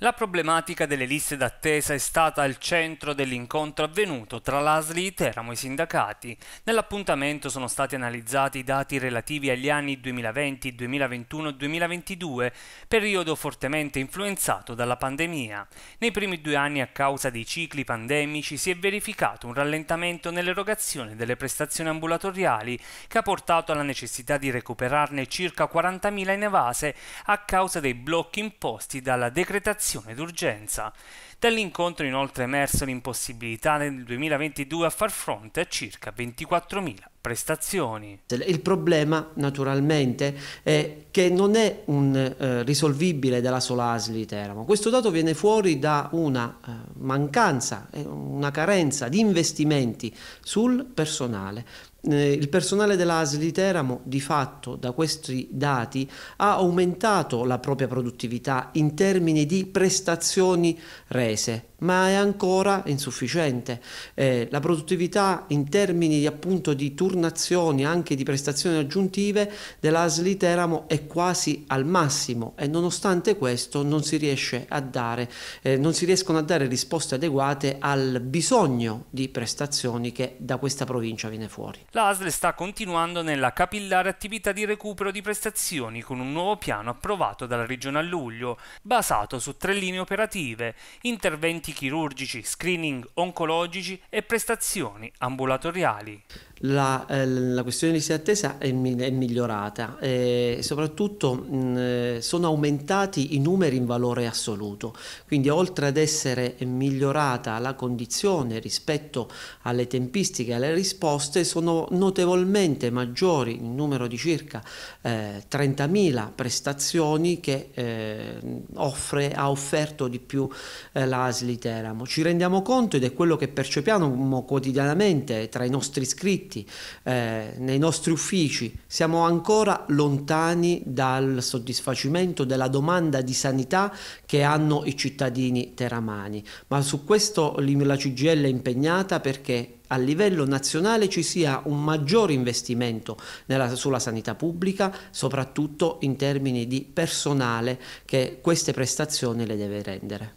La problematica delle liste d'attesa è stata al centro dell'incontro avvenuto tra l'ASLI, Teramo e i sindacati. Nell'appuntamento sono stati analizzati i dati relativi agli anni 2020, 2021 e 2022, periodo fortemente influenzato dalla pandemia. Nei primi due anni a causa dei cicli pandemici si è verificato un rallentamento nell'erogazione delle prestazioni ambulatoriali che ha portato alla necessità di recuperarne circa 40.000 in evase a causa dei blocchi imposti dalla decretazione situazione d'urgenza. Dall'incontro è emersa l'impossibilità nel 2022 a far fronte a circa 24.000 prestazioni. Il problema naturalmente è che non è un eh, risolvibile dalla sola ASL di Teramo. Questo dato viene fuori da una eh, mancanza, una carenza di investimenti sul personale. Eh, il personale dell'ASL di Teramo di fatto da questi dati ha aumentato la propria produttività in termini di prestazioni rese, ma è ancora insufficiente. Eh, la produttività in termini appunto di turni turnazioni anche di prestazioni aggiuntive dell'Asli Teramo è quasi al massimo e nonostante questo non si riesce a dare, eh, non si riescono a dare risposte adeguate al bisogno di prestazioni che da questa provincia viene fuori. L'Asl sta continuando nella capillare attività di recupero di prestazioni con un nuovo piano approvato dalla Regione a luglio, basato su tre linee operative, interventi chirurgici, screening oncologici e prestazioni ambulatoriali. La eh, la, questione di lista d'attesa è, è, migliorata e eh, soprattutto mh, sono aumentati i numeri in valore assoluto, quindi oltre ad essere migliorata la condizione rispetto alle tempistiche e alle risposte sono notevolmente maggiori il numero di circa eh, 30.000 prestazioni che eh, offre, ha offerto di più eh, la ASLI Teramo. Ci rendiamo conto ed è quello che percepiamo quotidianamente tra i nostri iscritti eh, nei nostri uffici, siamo ancora lontani dal soddisfacimento della domanda di sanità che hanno i cittadini teramani, ma su questo la CGL è impegnata perché a livello nazionale ci sia un maggior investimento nella, sulla sanità pubblica, soprattutto in termini di personale che queste prestazioni le deve rendere.